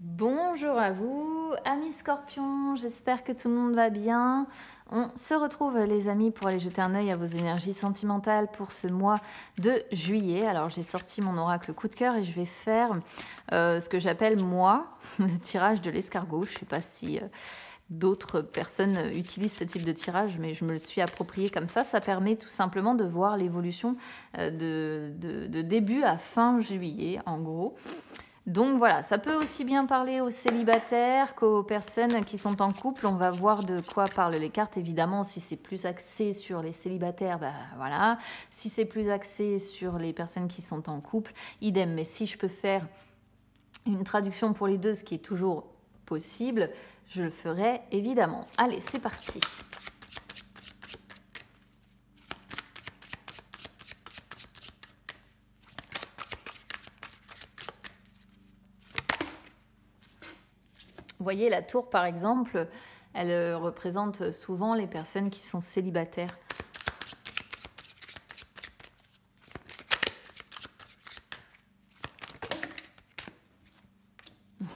Bonjour à vous, amis scorpions, j'espère que tout le monde va bien. On se retrouve les amis pour aller jeter un œil à vos énergies sentimentales pour ce mois de juillet. Alors j'ai sorti mon oracle coup de cœur et je vais faire euh, ce que j'appelle moi le tirage de l'escargot. Je ne sais pas si... Euh, d'autres personnes utilisent ce type de tirage, mais je me le suis approprié comme ça. Ça permet tout simplement de voir l'évolution euh, de, de, début à fin juillet, en gros. Donc voilà, ça peut aussi bien parler aux célibataires qu'aux personnes qui sont en couple. On va voir de quoi parlent les cartes. Évidemment, si c'est plus axé sur les célibataires, ben voilà. Si c'est plus axé sur les personnes qui sont en couple, idem. Mais si je peux faire une traduction pour les deux, ce qui est toujours possible, je le ferai évidemment. Allez, c'est parti. voyez, la tour, par exemple, elle euh, représente souvent les personnes qui sont célibataires.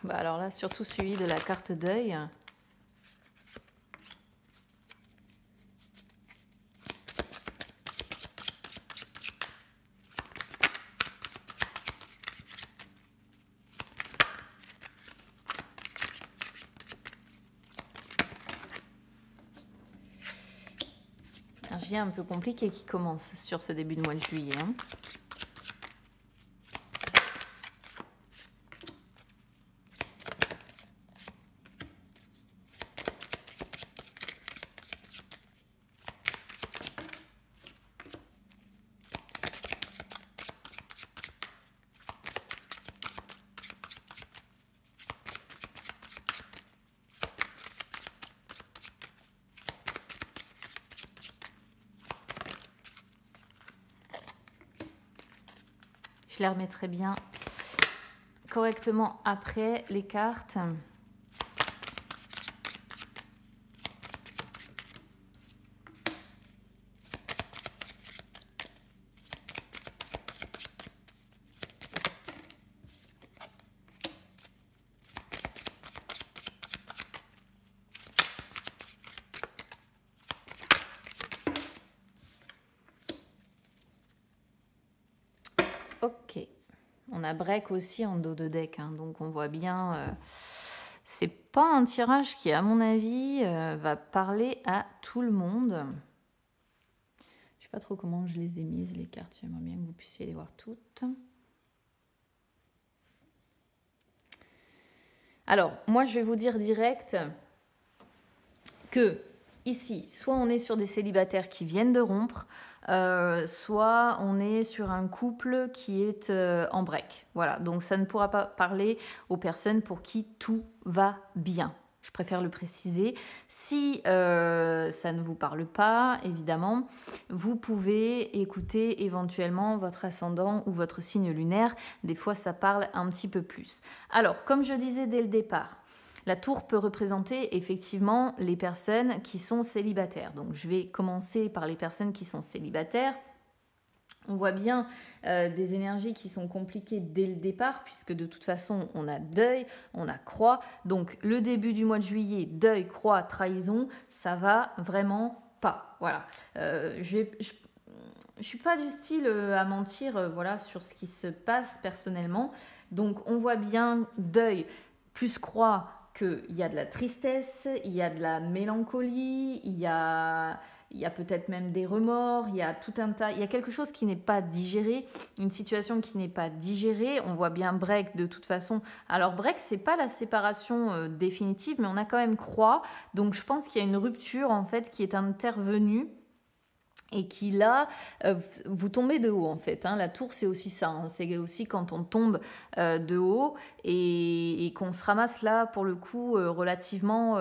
Bah, alors là, surtout suivi de la carte d'œil. un peu compliqué qui commence sur ce début de mois de juillet. Hein. Je les remettrai bien correctement après les cartes. break aussi en dos de deck. Hein. donc on voit bien. Euh, c'est pas un tirage qui, à mon avis, euh, va parler à tout le monde. Je sais pas trop comment je les ai mises, les cartes. J'aimerais bien que vous puissiez les voir toutes. Alors, moi, je vais vous dire direct que ici, soit on est sur des célibataires qui viennent de rompre, euh, soit on est sur un couple qui est euh, en break. Voilà, donc ça ne pourra pas parler aux personnes pour qui tout va bien. Je préfère le préciser. Si euh, ça ne vous parle pas, évidemment, vous pouvez écouter éventuellement votre ascendant ou votre signe lunaire. Des fois, ça parle un petit peu plus. Alors, comme je disais dès le départ, la tour peut représenter effectivement les personnes qui sont célibataires. Donc je vais commencer par les personnes qui sont célibataires. On voit bien euh, des énergies qui sont compliquées dès le départ, puisque de toute façon, on a deuil, on a croix. Donc le début du mois de juillet, deuil, croix, trahison, ça va vraiment pas. Voilà. Euh, je ne suis pas du style euh, à mentir voilà, sur ce qui se passe personnellement. Donc on voit bien deuil plus croix, qu'il y a de la tristesse, il y a de la mélancolie, il y a, a peut-être même des remords, il y a tout un tas, il y a quelque chose qui n'est pas digéré, une situation qui n'est pas digérée. On voit bien break de toute façon. Alors break, c'est pas la séparation euh, définitive, mais on a quand même croix. Donc je pense qu'il y a une rupture en fait qui est intervenue et qui là, euh, vous tombez de haut en fait. Hein. La tour, c'est aussi ça. Hein. C'est aussi quand on tombe euh, de haut et, qu'on se ramasse là, pour le coup, euh, relativement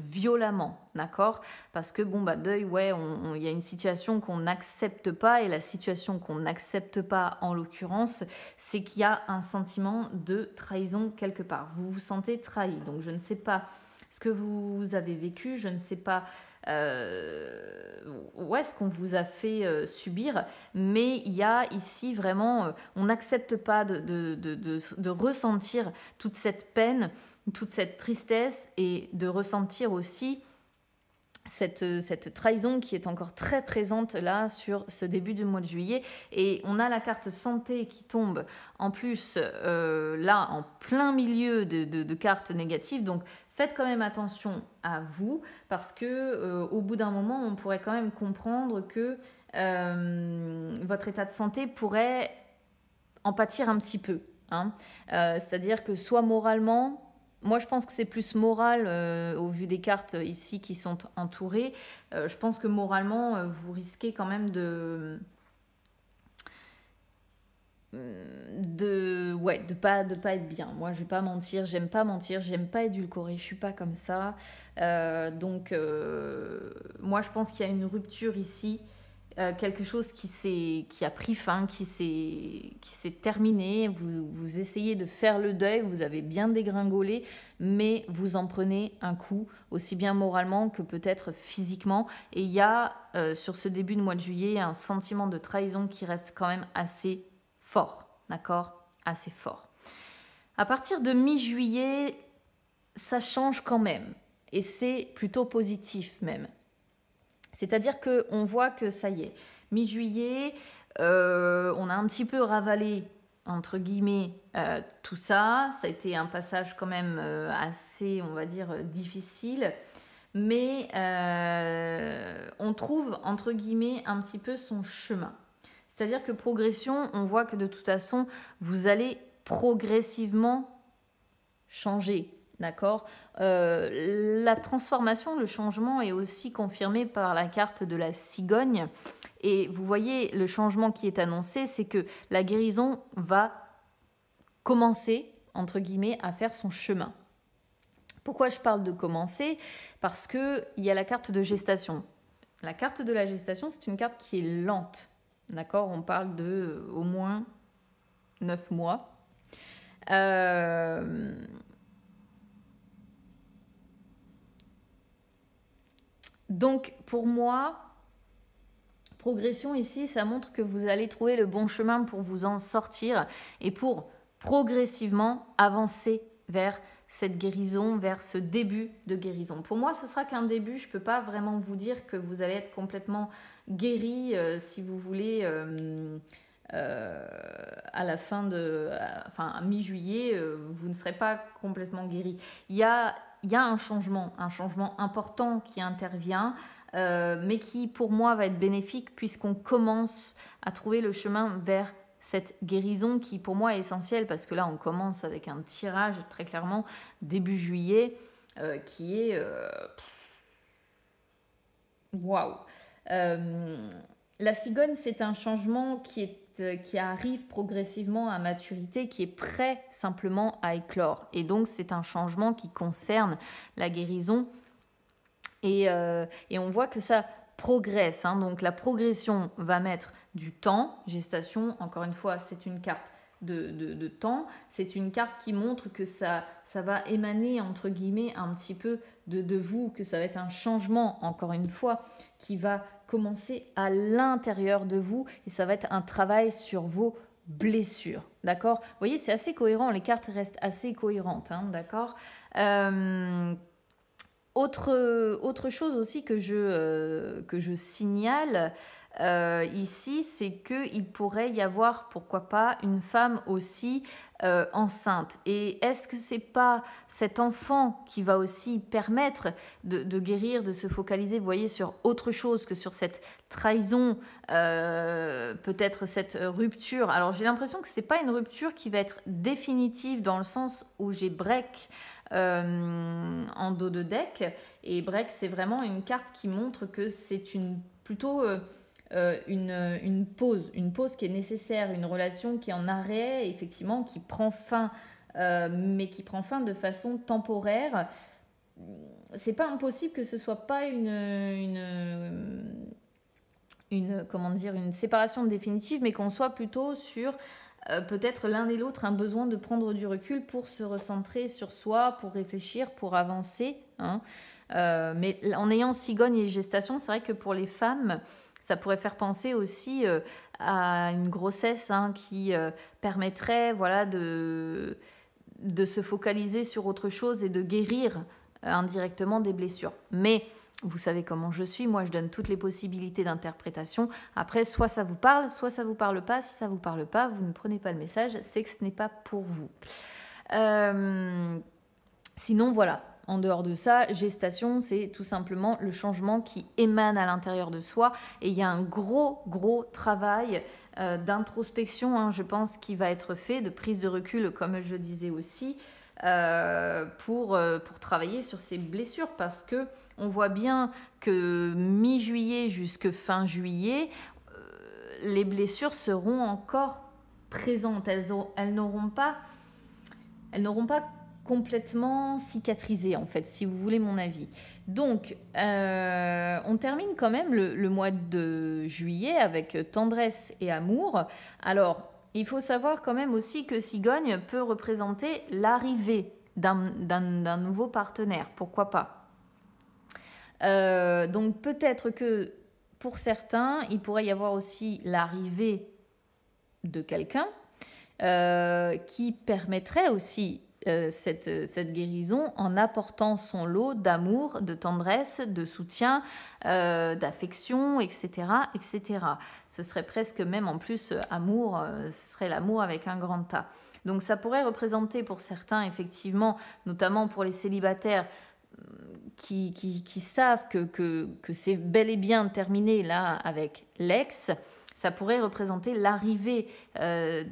violemment. D'accord Parce que, bon, bah, deuil, ouais, il y a une situation qu'on n'accepte pas. Et la situation qu'on n'accepte pas, en l'occurrence, c'est qu'il y a un sentiment de trahison quelque part. Vous vous sentez trahi. Donc, je ne sais pas ce que vous avez vécu. Je ne sais pas euh, ouais, ce qu'on vous a fait euh, subir. Mais il y a ici vraiment, euh, on n'accepte pas de, ressentir toute cette peine, toute cette tristesse et de ressentir aussi euh, cette, trahison qui est encore très présente là sur ce début du mois de juillet. Et on a la carte santé qui tombe en plus là en plein milieu de, de cartes négatives. Donc faites quand même attention à vous parce que euh, au bout d'un moment, on pourrait quand même comprendre que euh, votre état de santé pourrait en pâtir un petit peu. Hein. Euh, c'est-à-dire que soit moralement, moi, je pense que c'est plus moral au vu des cartes ici qui sont entourées. je pense que moralement, vous risquez quand même de ouais, de pas, de pas être bien. Moi, je vais pas mentir, j'aime pas mentir, j'aime pas édulcorer, je suis pas comme ça. Euh, donc, euh, moi, je pense qu'il y a une rupture ici, euh, quelque chose qui, qui a pris fin, qui s'est terminé. Vous, vous essayez de faire le deuil, vous avez bien dégringolé, mais vous en prenez un coup, aussi bien moralement que peut-être physiquement. Et il y a, sur ce début de mois de juillet, un sentiment de trahison qui reste quand même assez fort. D'accord assez fort. À partir de mi-juillet, ça change quand même, et c'est plutôt positif même. C'est-à-dire qu'on voit que ça y est, mi-juillet, euh, on a un petit peu ravalé entre guillemets euh, tout ça. Ça a été un passage quand même euh, assez, on va dire, difficile. Mais on trouve entre guillemets un petit peu son chemin. C'est-à-dire que progression, on voit que de toute façon, vous allez progressivement changer. D'accord euh, La transformation, le changement est aussi confirmé par la carte de la cigogne. Et vous voyez, le changement qui est annoncé, c'est que la guérison va commencer, entre guillemets, à faire son chemin. Pourquoi je parle de commencer Parce qu'il y a la carte de gestation. La carte de la gestation, c'est une carte qui est lente. D'accord On parle de euh, au moins 9 mois. Euh, donc pour moi, progression ici, ça montre que vous allez trouver le bon chemin pour vous en sortir et pour progressivement avancer vers cette guérison, vers ce début de guérison. Pour moi, ce sera qu'un début. Je ne peux pas vraiment vous dire que vous allez être complètement guéri, euh, si vous voulez, euh, euh, à la fin de, à, enfin mi-juillet, vous ne serez pas complètement guéri. Il y a, il y a un changement, un changement important qui intervient. mais qui pour moi va être bénéfique puisqu'on commence à trouver le chemin vers cette guérison qui pour moi est essentielle parce que là on commence avec un tirage très clairement début juillet qui est waouh euh, la cigogne, c'est un changement qui, est, euh, qui arrive progressivement à maturité, qui est prêt simplement à éclore. Et donc, c'est un changement qui concerne la guérison. Et, euh, et on voit que ça progresse. Hein. Donc, la progression va mettre du temps. Gestation, encore une fois, c'est une carte de, temps. C'est une carte qui montre que ça, ça va émaner, entre guillemets, un petit peu de, de vous, que ça va être un changement, encore une fois, qui va commencer à l'intérieur de vous et ça va être un travail sur vos blessures. D'accord Vous voyez, c'est assez cohérent, les cartes restent assez cohérentes. Hein, d'accord euh, autre, autre chose aussi que je, euh, que je signale, euh, ici, c'est qu'il pourrait y avoir, pourquoi pas, une femme aussi euh, enceinte. Et est-ce que c'est pas cet enfant qui va aussi permettre de, guérir, de se focaliser, vous voyez, sur autre chose que sur cette trahison, euh, peut-être cette rupture Alors j'ai l'impression que c'est pas une rupture qui va être définitive dans le sens où j'ai break. en dos de deck et break c'est vraiment une carte qui montre que c'est une plutôt euh, une, pause, une pause qui est nécessaire, une relation qui est en arrêt, effectivement, qui prend fin, euh, mais qui prend fin de façon temporaire. C'est pas impossible que ce soit pas une, une, comment dire, une séparation définitive, mais qu'on soit plutôt sur euh, peut-être l'un et l'autre un besoin de prendre du recul pour se recentrer sur soi, pour réfléchir, pour avancer. Hein. mais en ayant cigogne et gestation, c'est vrai que pour les femmes, ça pourrait faire penser aussi euh, à une grossesse hein, qui euh, permettrait voilà, de, de se focaliser sur autre chose et de guérir euh, indirectement des blessures. Mais vous savez comment je suis, moi je donne toutes les possibilités d'interprétation. Après, soit ça vous parle, soit ça vous parle pas. Si ça ne vous parle pas, vous ne prenez pas le message, c'est que ce n'est pas pour vous. sinon, voilà, en dehors de ça, gestation, c'est tout simplement le changement qui émane à l'intérieur de soi. Et il y a un gros, gros travail euh, d'introspection, hein, je pense, qui va être fait, de prise de recul, comme je disais aussi. Euh, pour, euh, pour travailler sur ces blessures parce que on voit bien que mi-juillet jusqu'à fin juillet, les blessures seront encore présentes. elles n'auront pas, elles n'auront pas complètement cicatrisé, en fait, si vous voulez mon avis. Donc, euh, on termine quand même le, mois de juillet avec tendresse et amour. Alors, il faut savoir quand même aussi que cigogne peut représenter l'arrivée d'un nouveau partenaire, pourquoi pas. Euh, donc, peut-être que pour certains, il pourrait y avoir aussi l'arrivée de quelqu'un euh, qui permettrait aussi euh, euh, cette, guérison en apportant son lot d'amour, de tendresse, de soutien, euh, d'affection, etc., etc. Ce serait presque même en plus amour, ce serait l'amour avec un grand tas. Donc ça pourrait représenter pour certains, effectivement, notamment pour les célibataires, hum, qui, savent que, que c'est bel et bien terminé là avec l'ex, ça pourrait représenter l'arrivée euh,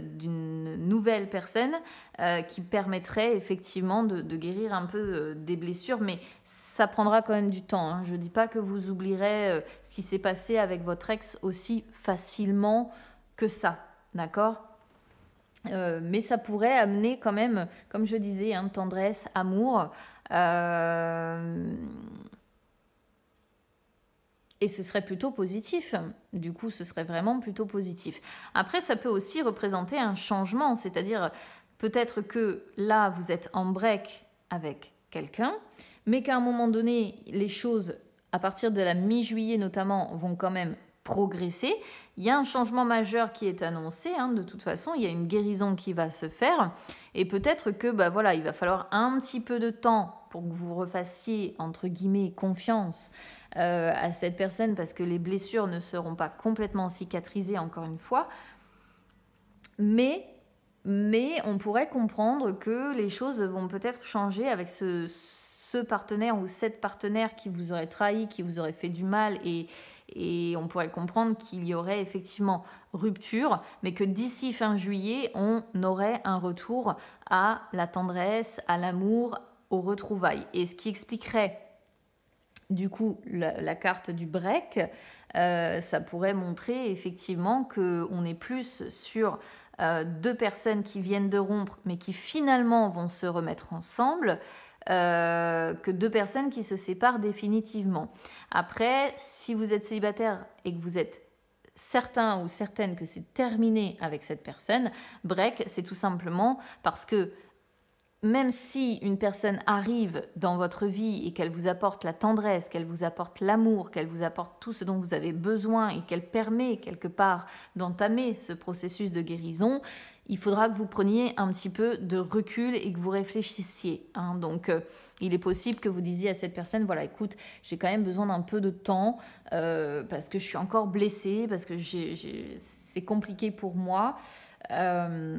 d'une nouvelle personne euh, qui permettrait effectivement de, guérir un peu euh, des blessures, mais ça prendra quand même du temps. Hein. Je ne dis pas que vous oublierez ce qui s'est passé avec votre ex aussi facilement que ça, d'accord mais ça pourrait amener quand même, comme je disais, hein, tendresse, amour. Euh, et ce serait plutôt positif. Du coup, ce serait vraiment plutôt positif. Après, ça peut aussi représenter un changement, c'est-à-dire peut-être que là, vous êtes en break avec quelqu'un, mais qu'à un moment donné, les choses, à partir de la mi-juillet notamment, vont quand même progresser. Il y a un changement majeur qui est annoncé, hein, de toute façon, il y a une guérison qui va se faire. Et peut-être que bah, voilà, il va falloir un petit peu de temps pour que vous refassiez, entre guillemets, confiance euh, à cette personne, parce que les blessures ne seront pas complètement cicatrisées, encore une fois. Mais mais on pourrait comprendre que les choses vont peut-être changer avec ce, ce, partenaire ou cette partenaire qui vous aurait trahi, qui vous aurait fait du mal et, et on pourrait comprendre qu'il y aurait effectivement rupture, mais que d'ici fin juillet, on aurait un retour à la tendresse, à l'amour, aux retrouvailles. Et ce qui expliquerait du coup la, carte du break, euh, ça pourrait montrer effectivement qu'on est plus sur euh, deux personnes qui viennent de rompre, mais qui finalement vont se remettre ensemble, euh, que deux personnes qui se séparent définitivement. Après, si vous êtes célibataire et que vous êtes certain ou certaine que c'est terminé avec cette personne, break, c'est tout simplement parce que même si une personne arrive dans votre vie et qu'elle vous apporte la tendresse, qu'elle vous apporte l'amour, qu'elle vous apporte tout ce dont vous avez besoin et qu'elle permet quelque part d'entamer ce processus de guérison, il faudra que vous preniez un petit peu de recul et que vous réfléchissiez. Hein. Donc, euh, il est possible que vous disiez à cette personne, voilà, écoute, j'ai quand même besoin d'un peu de temps euh, parce que je suis encore blessée, parce que c'est compliqué pour moi. vous euh,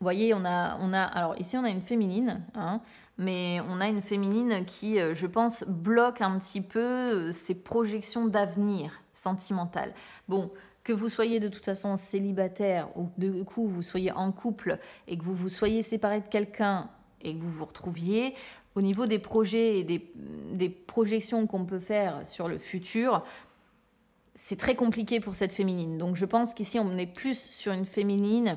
voyez, on a, on a, alors ici on a une féminine, hein, mais on a une féminine qui, je pense, bloque un petit peu ses projections d'avenir sentimentales. Bon, que vous soyez de toute façon célibataire ou de coup vous soyez en couple et que vous vous soyez séparé de quelqu'un et que vous vous retrouviez, au niveau des projets et des, projections qu'on peut faire sur le futur, c'est très compliqué pour cette féminine. Donc je pense qu'ici on est plus sur une féminine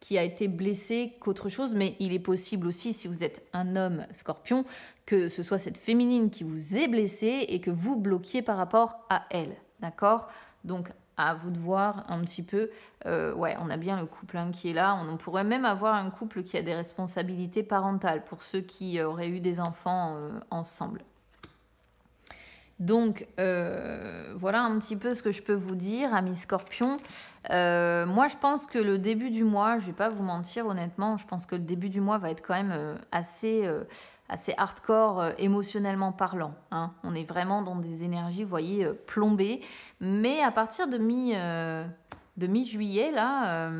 qui a été blessée qu'autre chose, mais il est possible aussi, si vous êtes un homme scorpion, que ce soit cette féminine qui vous est blessée et que vous bloquiez par rapport à elle. D'accord Donc à vous de voir un petit peu. Euh, ouais, on a bien le couple hein, qui est là. On, pourrait même avoir un couple qui a des responsabilités parentales pour ceux qui euh, auraient eu des enfants euh, ensemble. Donc voilà un petit peu ce que je peux vous dire, amis scorpions. moi je pense que le début du mois, je vais pas vous mentir honnêtement, je pense que le début du mois va être quand même assez, assez hardcore euh, émotionnellement parlant. Hein. On est vraiment dans des énergies, vous voyez, euh, plombées. Mais à partir de mi, euh, de mi juillet là,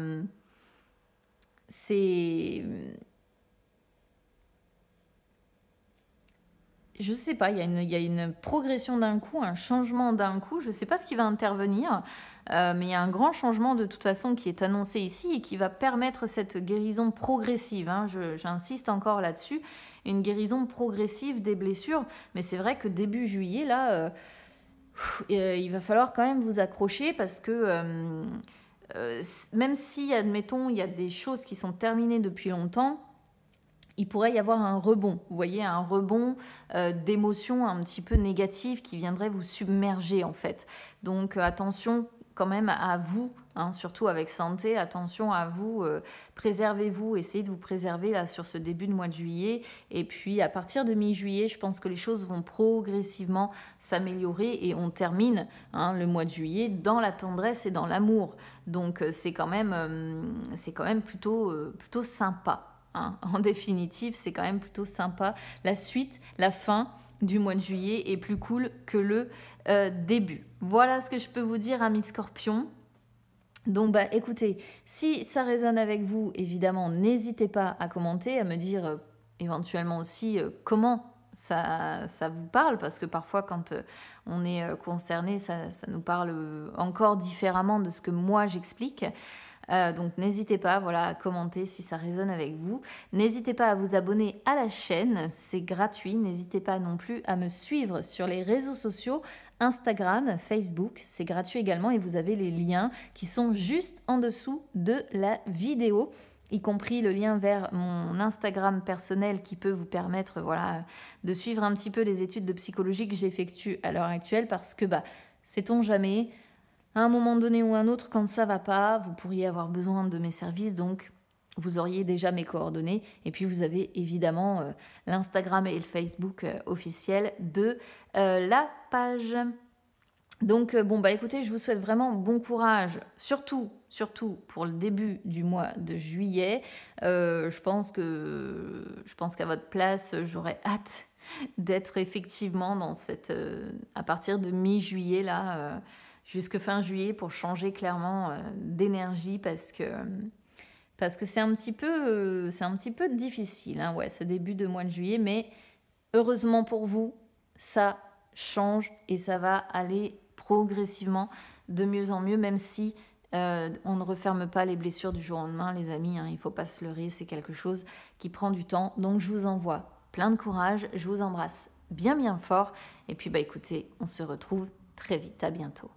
c'est je ne sais pas, il y, a une progression d'un coup, un changement d'un coup. Je ne sais pas ce qui va intervenir, euh, mais il y a un grand changement de toute façon qui est annoncé ici et qui va permettre cette guérison progressive. Hein. J'insiste encore là-dessus, une guérison progressive des blessures. Mais c'est vrai que début juillet, là, euh, euh, il va falloir quand même vous accrocher parce que même si, admettons, il y a des choses qui sont terminées depuis longtemps, il pourrait y avoir un rebond, vous voyez, un rebond euh, d'émotions un petit peu négatives qui viendraient vous submerger en fait. Donc euh, attention quand même à vous, hein, surtout avec santé, attention à vous, euh, préservez-vous, essayez de vous préserver là sur ce début de mois de juillet. Et puis à partir de mi-juillet, je pense que les choses vont progressivement s'améliorer et on termine hein, le mois de juillet dans la tendresse et dans l'amour. Donc c'est quand même, c'est quand même plutôt, plutôt sympa. Hein, en définitive, c'est quand même plutôt sympa. La suite, la fin du mois de juillet est plus cool que le euh, début. Voilà ce que je peux vous dire, amis scorpions. Donc bah écoutez, si ça résonne avec vous, évidemment, n'hésitez pas à commenter, à me dire euh, éventuellement aussi euh, comment ça, ça, vous parle, parce que parfois quand on est concerné, ça, ça, nous parle encore différemment de ce que moi j'explique. Euh, donc n'hésitez pas voilà, à commenter si ça résonne avec vous. N'hésitez pas à vous abonner à la chaîne, c'est gratuit. N'hésitez pas non plus à me suivre sur les réseaux sociaux. Instagram, Facebook, c'est gratuit également et vous avez les liens qui sont juste en dessous de la vidéo y compris le lien vers mon Instagram personnel qui peut vous permettre voilà, de suivre un petit peu les études de psychologie que j'effectue à l'heure actuelle parce que bah, sait-on jamais, à un moment donné ou un autre, quand ça va pas, vous pourriez avoir besoin de mes services, donc vous auriez déjà mes coordonnées. Et puis vous avez évidemment euh, l'Instagram et le Facebook euh, officiel de euh, la page. Donc bon bah écoutez, je vous souhaite vraiment bon courage, surtout surtout pour le début du mois de juillet. je pense que je pense qu'à votre place, j'aurais hâte d'être effectivement dans cette à partir de mi-juillet là jusque fin juillet pour changer clairement euh, d'énergie parce que euh, parce que c'est un petit peu euh, c'est un petit peu difficile hein, ouais ce début de mois de juillet mais heureusement pour vous ça change et ça va aller progressivement de mieux en mieux même si on ne referme pas les blessures du jour au lendemain les amis hein, il faut pas se leurrer c'est quelque chose qui prend du temps donc je vous envoie plein de courage je vous embrasse bien bien fort et puis bah écoutez on se retrouve très vite à bientôt